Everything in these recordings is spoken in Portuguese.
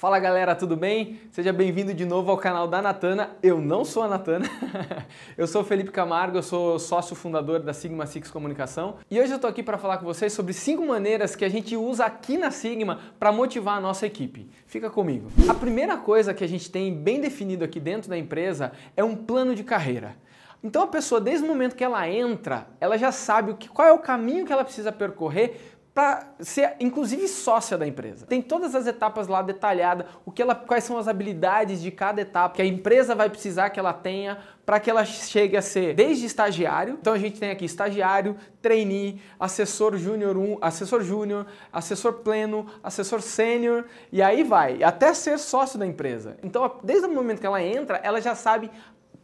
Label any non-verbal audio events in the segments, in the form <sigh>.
Fala galera, tudo bem? Seja bem-vindo de novo ao canal da Natana. Eu não sou a Natana, <laughs> eu sou Felipe Camargo, eu sou sócio fundador da Sigma Six Comunicação e hoje eu tô aqui para falar com vocês sobre cinco maneiras que a gente usa aqui na Sigma para motivar a nossa equipe. Fica comigo. A primeira coisa que a gente tem bem definido aqui dentro da empresa é um plano de carreira. Então a pessoa, desde o momento que ela entra, ela já sabe qual é o caminho que ela precisa percorrer para ser inclusive sócia da empresa. Tem todas as etapas lá detalhada, o que ela, quais são as habilidades de cada etapa que a empresa vai precisar que ela tenha para que ela chegue a ser desde estagiário. Então a gente tem aqui estagiário, trainee, assessor júnior 1, assessor júnior, assessor pleno, assessor sênior e aí vai, até ser sócio da empresa. Então, desde o momento que ela entra, ela já sabe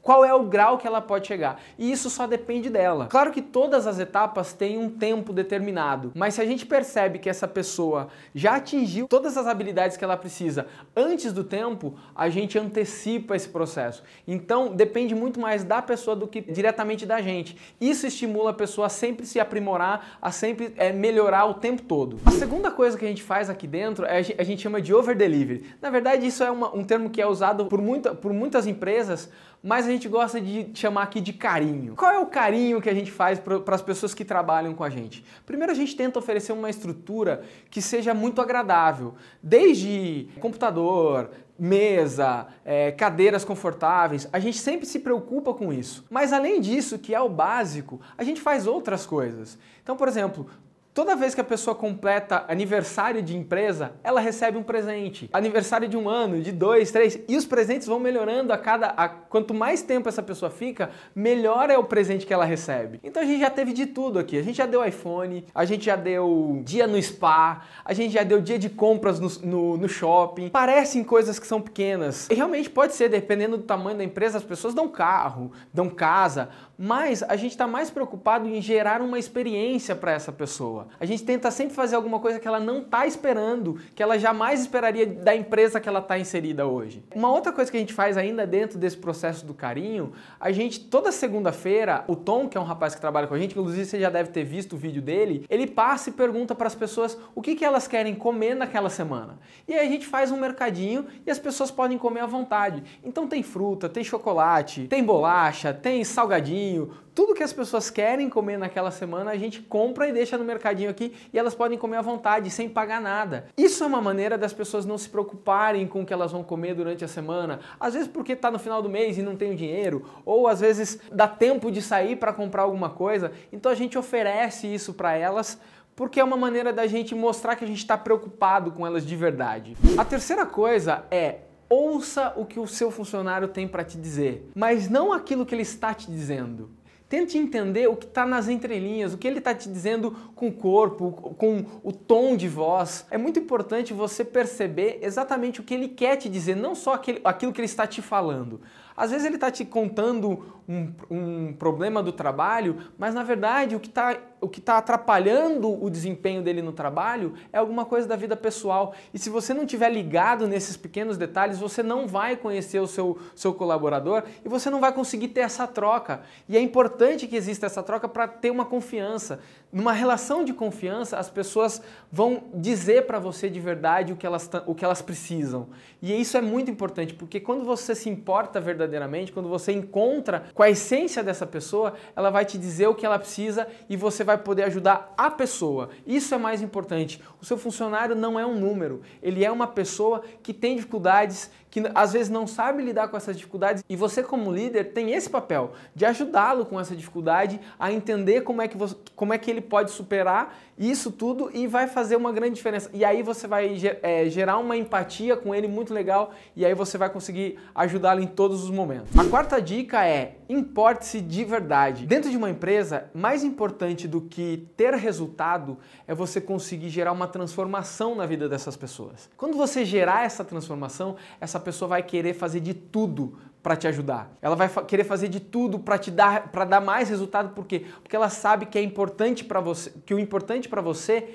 qual é o grau que ela pode chegar. E isso só depende dela. Claro que todas as etapas têm um tempo determinado, mas se a gente percebe que essa pessoa já atingiu todas as habilidades que ela precisa antes do tempo, a gente antecipa esse processo. Então depende muito mais da pessoa do que diretamente da gente. Isso estimula a pessoa a sempre se aprimorar, a sempre é, melhorar o tempo todo. A segunda coisa que a gente faz aqui dentro é a gente chama de over delivery. Na verdade, isso é uma, um termo que é usado por, muita, por muitas empresas, mas a gente gosta de chamar aqui de carinho. Qual é o carinho que a gente faz para as pessoas que trabalham com a gente? Primeiro, a gente tenta oferecer uma estrutura que seja muito agradável, desde computador, mesa, é, cadeiras confortáveis. A gente sempre se preocupa com isso. Mas além disso, que é o básico, a gente faz outras coisas. Então, por exemplo, Toda vez que a pessoa completa aniversário de empresa, ela recebe um presente. Aniversário de um ano, de dois, três, e os presentes vão melhorando a cada. A, quanto mais tempo essa pessoa fica, melhor é o presente que ela recebe. Então a gente já teve de tudo aqui. A gente já deu iPhone, a gente já deu dia no spa, a gente já deu dia de compras no, no, no shopping. Parecem coisas que são pequenas. E realmente pode ser, dependendo do tamanho da empresa, as pessoas dão carro, dão casa, mas a gente está mais preocupado em gerar uma experiência para essa pessoa. A gente tenta sempre fazer alguma coisa que ela não está esperando, que ela jamais esperaria da empresa que ela está inserida hoje. Uma outra coisa que a gente faz ainda dentro desse processo do carinho, a gente toda segunda-feira, o Tom, que é um rapaz que trabalha com a gente, inclusive você já deve ter visto o vídeo dele, ele passa e pergunta para as pessoas o que, que elas querem comer naquela semana. E aí a gente faz um mercadinho e as pessoas podem comer à vontade. Então tem fruta, tem chocolate, tem bolacha, tem salgadinho, tudo que as pessoas querem comer naquela semana a gente compra e deixa no mercadinho aqui e elas podem comer à vontade, sem pagar nada. Isso é uma maneira das pessoas não se preocuparem com o que elas vão comer durante a semana. Às vezes porque está no final do mês e não tem o dinheiro, ou às vezes dá tempo de sair para comprar alguma coisa. Então a gente oferece isso para elas porque é uma maneira da gente mostrar que a gente está preocupado com elas de verdade. A terceira coisa é ouça o que o seu funcionário tem para te dizer, mas não aquilo que ele está te dizendo. Tente entender o que está nas entrelinhas, o que ele está te dizendo com o corpo, com o tom de voz. É muito importante você perceber exatamente o que ele quer te dizer, não só aquilo que ele está te falando. Às vezes ele está te contando um, um, problema do trabalho, mas na verdade o que está o que tá atrapalhando o desempenho dele no trabalho é alguma coisa da vida pessoal. E se você não tiver ligado nesses pequenos detalhes, você não vai conhecer o seu, seu colaborador e você não vai conseguir ter essa troca. E é importante que exista essa troca para ter uma confiança. Numa relação de confiança, as pessoas vão dizer para você de verdade o que, elas, o que elas precisam. E isso é muito importante, porque quando você se importa verdadeiramente, verdadeiramente, quando você encontra com a essência dessa pessoa, ela vai te dizer o que ela precisa e você vai poder ajudar a pessoa. Isso é mais importante. O seu funcionário não é um número, ele é uma pessoa que tem dificuldades, que às vezes não sabe lidar com essas dificuldades e você como líder tem esse papel de ajudá-lo com essa dificuldade a entender como é que você, como é que ele pode superar isso tudo e vai fazer uma grande diferença e aí você vai é, gerar uma empatia com ele muito legal e aí você vai conseguir ajudá-lo em todos os momentos. A quarta dica é importe-se de verdade. Dentro de uma empresa, mais importante do que ter resultado é você conseguir gerar uma transformação na vida dessas pessoas. Quando você gerar essa transformação, essa pessoa vai querer fazer de tudo para te ajudar. Ela vai querer fazer de tudo para te dar para dar mais resultado por quê? Porque ela sabe que é importante para você, que o importante para você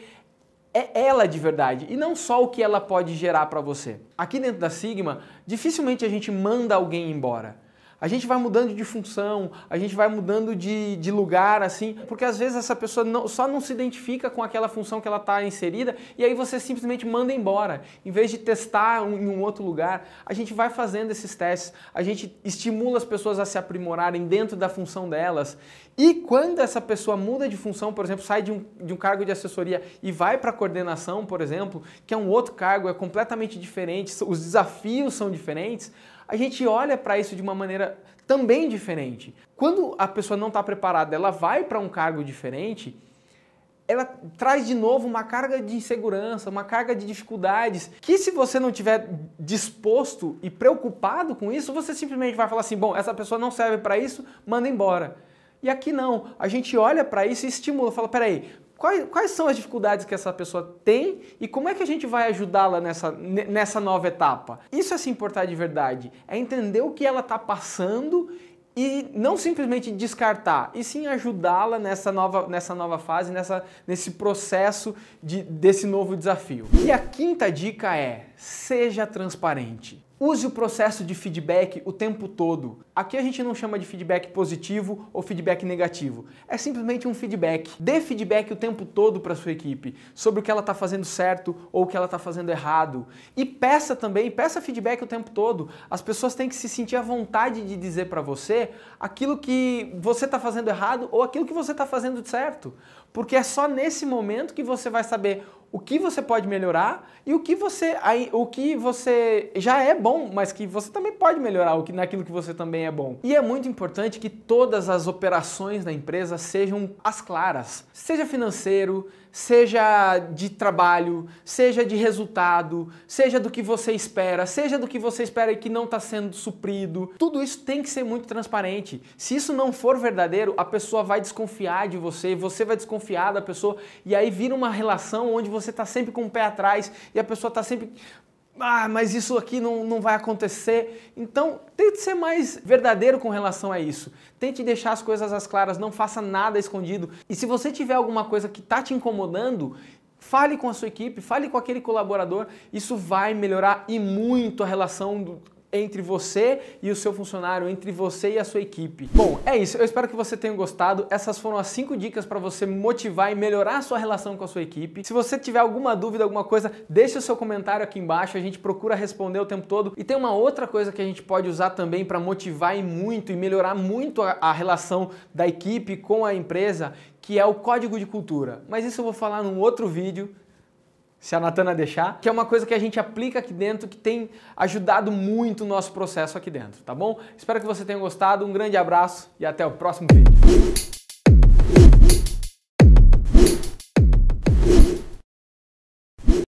é ela de verdade e não só o que ela pode gerar para você. Aqui dentro da Sigma, dificilmente a gente manda alguém embora. A gente vai mudando de função, a gente vai mudando de, de lugar, assim, porque às vezes essa pessoa não, só não se identifica com aquela função que ela está inserida e aí você simplesmente manda embora. Em vez de testar um, em um outro lugar, a gente vai fazendo esses testes, a gente estimula as pessoas a se aprimorarem dentro da função delas. E quando essa pessoa muda de função, por exemplo, sai de um, de um cargo de assessoria e vai para coordenação, por exemplo, que é um outro cargo, é completamente diferente, os desafios são diferentes a gente olha para isso de uma maneira também diferente. Quando a pessoa não está preparada, ela vai para um cargo diferente, ela traz de novo uma carga de insegurança, uma carga de dificuldades, que se você não tiver disposto e preocupado com isso, você simplesmente vai falar assim: bom, essa pessoa não serve para isso, manda embora. E aqui não, a gente olha para isso e estimula, fala: peraí, quais, quais são as dificuldades que essa pessoa tem e como é que a gente vai ajudá-la nessa, nessa nova etapa. Isso é se importar de verdade, é entender o que ela está passando e não simplesmente descartar, e sim ajudá-la nessa nova, nessa nova fase, nessa, nesse processo de, desse novo desafio. E a quinta dica é: seja transparente. Use o processo de feedback o tempo todo. Aqui a gente não chama de feedback positivo ou feedback negativo. É simplesmente um feedback. Dê feedback o tempo todo para sua equipe sobre o que ela está fazendo certo ou o que ela está fazendo errado. E peça também, peça feedback o tempo todo. As pessoas têm que se sentir à vontade de dizer para você aquilo que você está fazendo errado ou aquilo que você está fazendo certo. Porque é só nesse momento que você vai saber o que você pode melhorar e o que você, o que você já é bom, mas que você também pode melhorar o que, naquilo que você também é bom. E é muito importante que todas as operações da empresa sejam as claras, seja financeiro, seja de trabalho, seja de resultado, seja do que você espera, seja do que você espera e que não está sendo suprido. Tudo isso tem que ser muito transparente. Se isso não for verdadeiro, a pessoa vai desconfiar de você, você vai desconfiar da pessoa e aí vira uma relação onde você está sempre com o pé atrás e a pessoa está sempre ah, mas isso aqui não, não vai acontecer. Então, tente ser mais verdadeiro com relação a isso. Tente deixar as coisas às claras, não faça nada escondido. E se você tiver alguma coisa que está te incomodando, fale com a sua equipe, fale com aquele colaborador. Isso vai melhorar e muito a relação do, entre você e o seu funcionário, entre você e a sua equipe. Bom, é isso. Eu espero que você tenha gostado. Essas foram as cinco dicas para você motivar e melhorar a sua relação com a sua equipe. Se você tiver alguma dúvida, alguma coisa, deixe o seu comentário aqui embaixo. A gente procura responder o tempo todo. E tem uma outra coisa que a gente pode usar também para motivar e muito e melhorar muito a, a relação da equipe com a empresa, que é o código de cultura. Mas isso eu vou falar num outro vídeo se a Natana deixar, que é uma coisa que a gente aplica aqui dentro que tem ajudado muito o nosso processo aqui dentro, tá bom? Espero que você tenha gostado, um grande abraço e até o próximo vídeo.